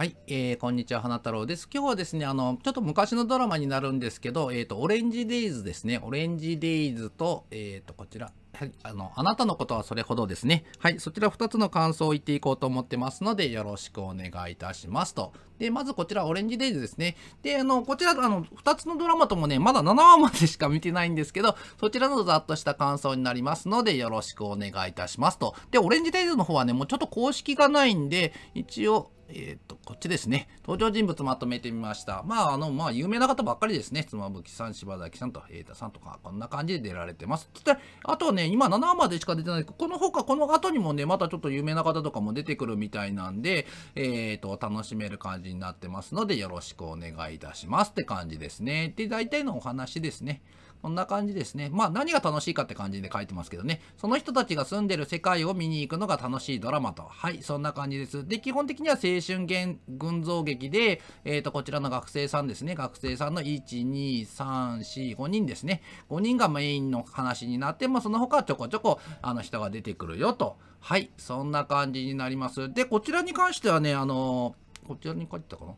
はい、えー、こんにちは、花太郎です。今日はですね、あの、ちょっと昔のドラマになるんですけど、えっ、ー、と、オレンジデイズですね。オレンジデイズと、えっ、ー、と、こちら。はい、あの、あなたのことはそれほどですね。はい、そちら2つの感想を言っていこうと思ってますので、よろしくお願いいたしますと。で、まずこちら、オレンジデイズですね。で、あの、こちら、あの、2つのドラマともね、まだ7話までしか見てないんですけど、そちらのざっとした感想になりますので、よろしくお願いいたしますと。で、オレンジデイズの方はね、もうちょっと公式がないんで、一応、えっ、ー、と、こっちですね。登場人物まとめてみました。まあ、あの、まあ、有名な方ばっかりですね。妻夫木さん、柴崎さんと、瑛太さんとか、こんな感じで出られてます。そって、あとね、今7話までしか出てないこの他、この後にもね、またちょっと有名な方とかも出てくるみたいなんで、えっ、ー、と、楽しめる感じじになってますので、よろしくお願いいたしますって感じですね。で、大体のお話ですね。こんな感じですね。まあ何が楽しいかって感じで書いてますけどね。その人たちが住んでる世界を見に行くのが楽しいドラマと。はい、そんな感じです。で、基本的には青春群像劇で、えっ、ー、と、こちらの学生さんですね。学生さんの1、2、3、4、5人ですね。5人がメインの話になって、まあその他ちょこちょこ、あの人が出てくるよと。はい、そんな感じになります。で、こちらに関してはね、あのーこちらに書いてたかな。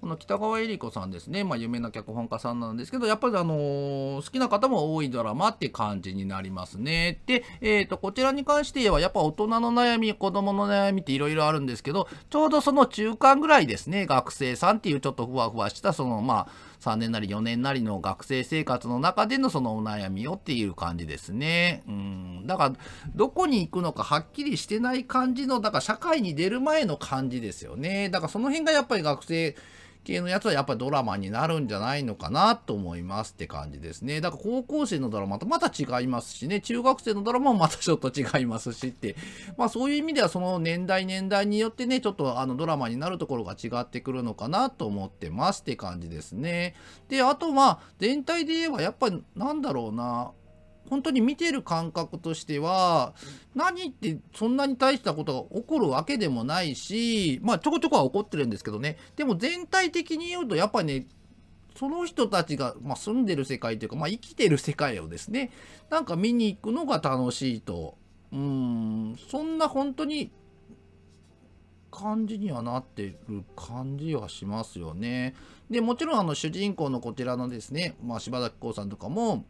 この北川恵理子さんですね、まあ、有名な脚本家さんなんですけど、やっぱり、あのー、好きな方も多いドラマって感じになりますね。で、えーと、こちらに関しては、やっぱ大人の悩み、子供の悩みっていろいろあるんですけど、ちょうどその中間ぐらいですね、学生さんっていうちょっとふわふわした、そのまあ、3年なり4年なりの学生生活の中でのそのお悩みをっていう感じですね。うん。だから、どこに行くのかはっきりしてない感じの、だから社会に出る前の感じですよね。だからその辺がやっぱり学生、系のやつはやっぱりドラマになるんじゃないのかなと思いますって感じですね。だから高校生のドラマとまた違いますしね、中学生のドラマもまたちょっと違いますしって、まあそういう意味ではその年代年代によってね、ちょっとあのドラマになるところが違ってくるのかなと思ってますって感じですね。で、あとまあ全体で言えばやっぱりなんだろうな、本当に見てる感覚としては何ってそんなに大したことが起こるわけでもないしまあちょこちょこは起こってるんですけどねでも全体的に言うとやっぱねその人たちが、まあ、住んでる世界というか、まあ、生きてる世界をですねなんか見に行くのが楽しいとうんそんな本当に感じにはなってる感じはしますよね。でもちろんあの主人公のこちらのですね、まあ、柴崎ウさんとかも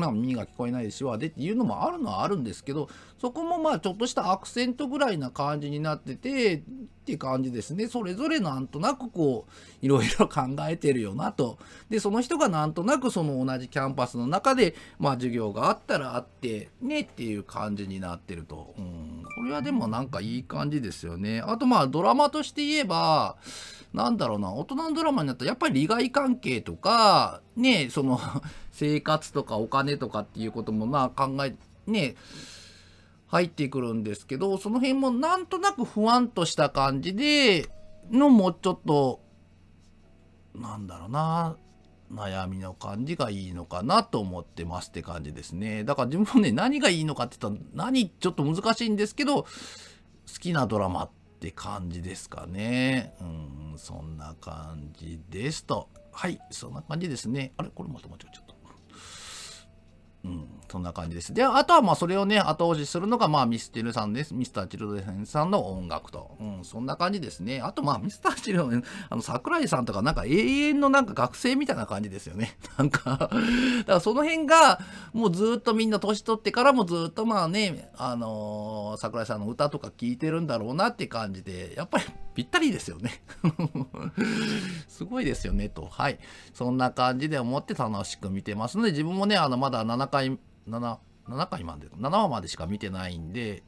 まあ、耳が聞こえないしはでっていうのもあるのはあるんですけどそこもまあちょっとしたアクセントぐらいな感じになっててって感じですねそれぞれなんとなくこういろいろ考えてるよなとでその人がなんとなくその同じキャンパスの中でまあ授業があったらあってねっていう感じになってると、うん、これはでもなんかいい感じですよねあとまあドラマとして言えばなんだろうな、大人のドラマになったら、やっぱり利害関係とか、ね、その 生活とかお金とかっていうことも、まあ考え、ね、入ってくるんですけど、その辺もなんとなく不安とした感じで、のもうちょっと、なんだろうな、悩みの感じがいいのかなと思ってますって感じですね。だから自分もね、何がいいのかって言ったら、何ちょっと難しいんですけど、好きなドラマってって感じですかね。うん、そんな感じですと。はい、そんな感じですね。あれこれまた間違っちゃった。うん、そんな感じです。で、あとはまあそれをね、後押しするのがまあミスチルさんです。ミスターチルドレンさんの音楽と。うん、そんな感じですね。あとまあミスターチルドレン、あの桜井さんとかなんか永遠のなんか学生みたいな感じですよね。なんかだからその辺がもうずっとみんな年取ってからもずっとまあね、あのー、桜井さんの歌とか聴いてるんだろうなって感じで、やっぱりぴったりですよね。すごいですよね、と。はい。そんな感じで思って楽しく見てますので、自分もね、あのまだ7 7回、7、7回まで、7話までしか見てないんで、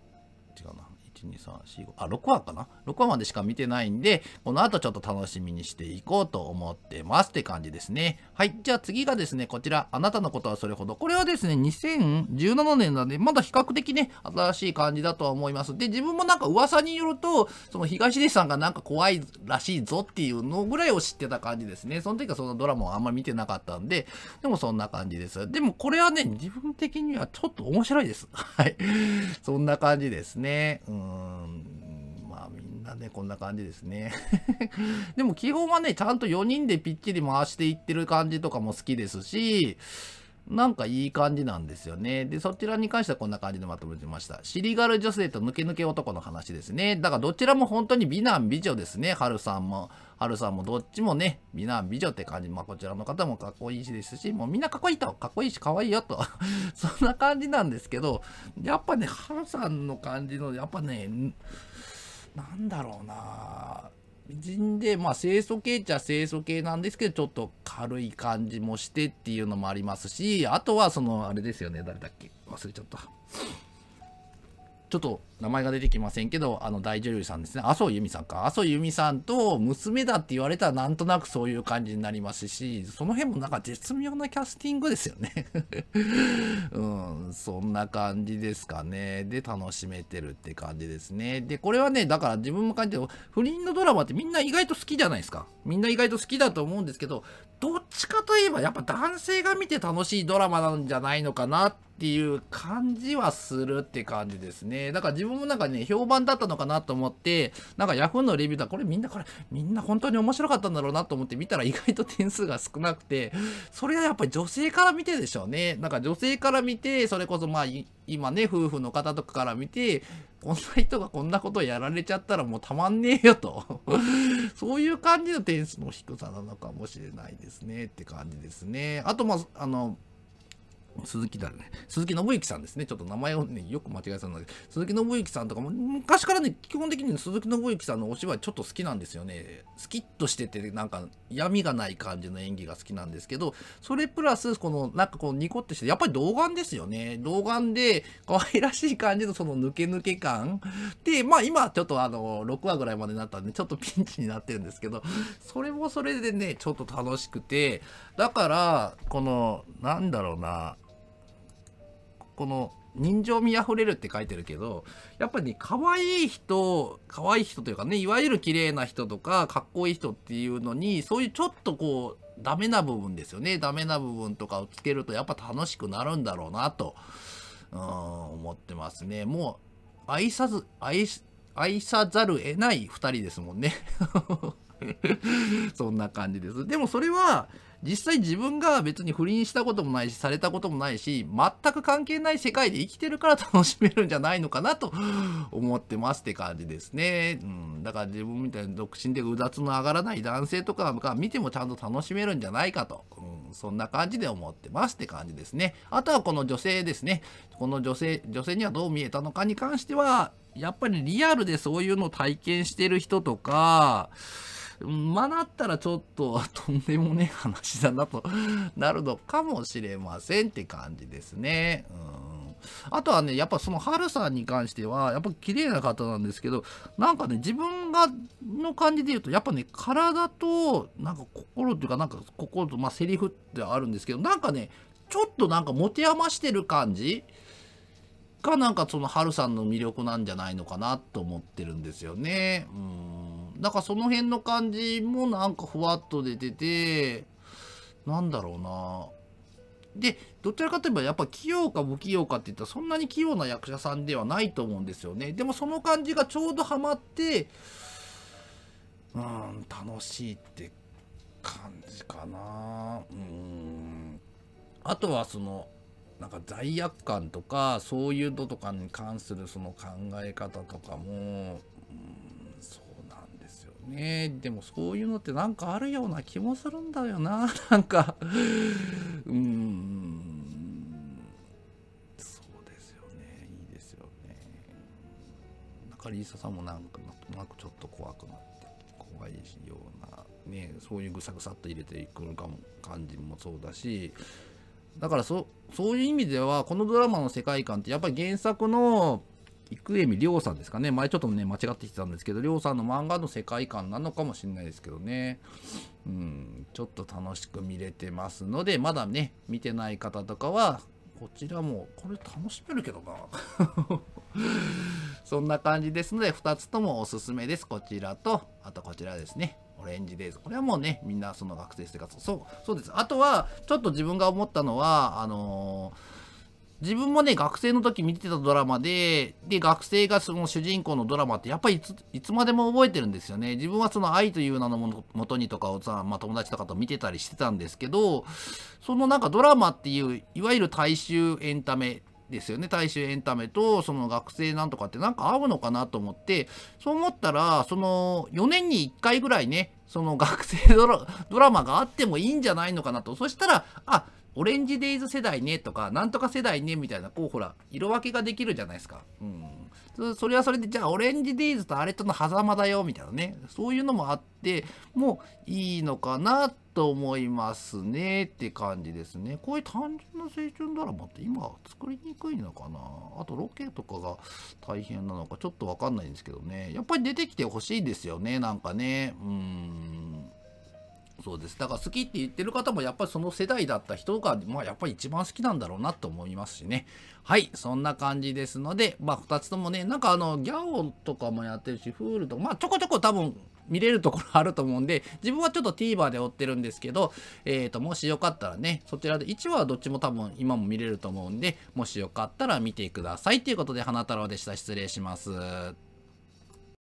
違うな。2 3 4 5あ6話かな6話までしか見てないんでこの後ちょっと楽しみにしていこうと思ってますって感じですねはいじゃあ次がですねこちらあなたのことはそれほどこれはですね2017年なんでまだ比較的ね新しい感じだとは思いますで自分もなんか噂によるとその東出さんがなんか怖いらしいぞっていうのぐらいを知ってた感じですねその時はそのドラマをあんまり見てなかったんででもそんな感じですでもこれはね自分的にはちょっと面白いですはいそんな感じですねうんんまあみんなねこんな感じですねでも基本はねちゃんと4人でぴっちり回していってる感じとかも好きですしなんかいい感じなんですよね。で、そちらに関してはこんな感じでまとめてました。シリガル女性と抜け抜け男の話ですね。だからどちらも本当に美男美女ですね。春さんも、春さんもどっちもね、美男美女って感じ。まあ、こちらの方もかっこいいしですし、もうみんなかっこいいと、かっこいいしかわいいよと、そんな感じなんですけど、やっぱね、春さんの感じの、やっぱね、なんだろうなぁ。人で、まあ、清楚系っちゃ清楚系なんですけど、ちょっと軽い感じもしてっていうのもありますし、あとは、その、あれですよね、誰だっけ忘れちゃった。ちょっと名前が出てきませんけど、あの大女優さんですね、麻生由美さんか、麻生由美さんと娘だって言われたら、なんとなくそういう感じになりますし、その辺もなんか絶妙なキャスティングですよね うん、そんな感じですかね。で、楽しめてるって感じですね。で、これはね、だから自分も感じて、不倫のドラマってみんな意外と好きじゃないですか。みんな意外と好きだと思うんですけど、どっちかといえばやっぱ男性が見て楽しいドラマなんじゃないのかなって。っていう感じはするって感じですね。だから自分もなんかね、評判だったのかなと思って、なんか Yahoo のレビューだ、これみんなこれ、みんな本当に面白かったんだろうなと思って見たら意外と点数が少なくて、それはやっぱり女性から見てでしょうね。なんか女性から見て、それこそまあ、今ね、夫婦の方とかから見て、こんな人がこんなことやられちゃったらもうたまんねえよと そういう感じの点数の低さなのかもしれないですねって感じですね。あと、まあ、あの、鈴木だね。鈴木信之さんですね。ちょっと名前をね、よく間違えそうなので、鈴木信之さんとかも、昔からね、基本的に鈴木信之さんのお芝居ちょっと好きなんですよね。スキッとしてて、なんか闇がない感じの演技が好きなんですけど、それプラス、この、なんかこう、ニコってして、やっぱり童顔ですよね。童顔で、可愛らしい感じのその抜け抜け感。で、まあ今、ちょっとあの、6話ぐらいまでになったんで、ちょっとピンチになってるんですけど、それもそれでね、ちょっと楽しくて、だから、この、なんだろうな、この人情味あふれるって書いてるけどやっぱり、ね、可愛い人可愛い人というかねいわゆる綺麗な人とかかっこいい人っていうのにそういうちょっとこうダメな部分ですよねダメな部分とかをつけるとやっぱ楽しくなるんだろうなとうん思ってますねもう愛さず愛愛さざる得ない2人ですもんね そんな感じです。でもそれは、実際自分が別に不倫したこともないし、されたこともないし、全く関係ない世界で生きてるから楽しめるんじゃないのかなと思ってますって感じですね。うん。だから自分みたいに独身でうだつの上がらない男性とかが見てもちゃんと楽しめるんじゃないかと。うん。そんな感じで思ってますって感じですね。あとはこの女性ですね。この女性、女性にはどう見えたのかに関しては、やっぱりリアルでそういうのを体験してる人とか、学んなったらちょっととんでもねえ話だなとなるのかもしれませんって感じですね。うんあとはね、やっぱそのハルさんに関しては、やっぱ綺麗な方なんですけど、なんかね、自分が、の感じで言うと、やっぱね、体と、なんか心っていうか、なんか心と、まあセリフってあるんですけど、なんかね、ちょっとなんか持て余してる感じが、なんかそのハルさんの魅力なんじゃないのかなと思ってるんですよね。うんだからその辺の感じもなんかふわっと出てて、なんだろうなで、どちらかといえばやっぱ器用か不器用かって言ったらそんなに器用な役者さんではないと思うんですよね。でもその感じがちょうどハマって、うん、楽しいって感じかな。うん。あとはその、なんか罪悪感とかそういうのとかに関するその考え方とかもねでもそういうのってなんかあるような気もするんだよな なんかうんそうですよねいいですよね中からリサさんもなんかなんとなくちょっと怖くなって怖いようなねそういうぐさぐさっと入れていくかも感じもそうだしだからそそういう意味ではこのドラマの世界観ってやっぱり原作の生海亮さんですかね。前ちょっとね、間違ってきてたんですけど、亮さんの漫画の世界観なのかもしれないですけどね。うん、ちょっと楽しく見れてますので、まだね、見てない方とかは、こちらも、これ楽しめるけどな。そんな感じですので、2つともおすすめです。こちらと、あとこちらですね。オレンジデーズ。これはもうね、みんなその学生生活。そう、そうです。あとは、ちょっと自分が思ったのは、あのー自分もね、学生の時見てたドラマで、で、学生がその主人公のドラマって、やっぱりいつまでも覚えてるんですよね。自分はその愛という名のもとにとかをさ、まあ、友達とかと見てたりしてたんですけど、そのなんかドラマっていう、いわゆる大衆エンタメですよね大衆エンタメとその学生なんとかってなんか合うのかなと思ってそう思ったらその4年に1回ぐらいねその学生ドラマがあってもいいんじゃないのかなとそしたらあオレンジデイズ世代ねとか、なんとか世代ねみたいな、こうほら、色分けができるじゃないですか。うん。それはそれで、じゃあオレンジデイズとあれとの狭間だよみたいなね、そういうのもあって、もういいのかなと思いますねって感じですね。こういう単純な青春ドラマって今作りにくいのかなあとロケとかが大変なのかちょっとわかんないんですけどね。やっぱり出てきてほしいですよね、なんかね。うーん。そうですだから好きって言ってる方もやっぱりその世代だった人が、まあ、やっぱり一番好きなんだろうなと思いますしねはいそんな感じですので、まあ、2つともねなんかあのギャオとかもやってるしフールとかまあちょこちょこ多分見れるところあると思うんで、自分はちょっと TVer で追ってるんですけど、えっ、ー、と、もしよかったらね、そちらで、1話はどっちも多分今も見れると思うんで、もしよかったら見てください。ということで、花太郎でした。失礼します。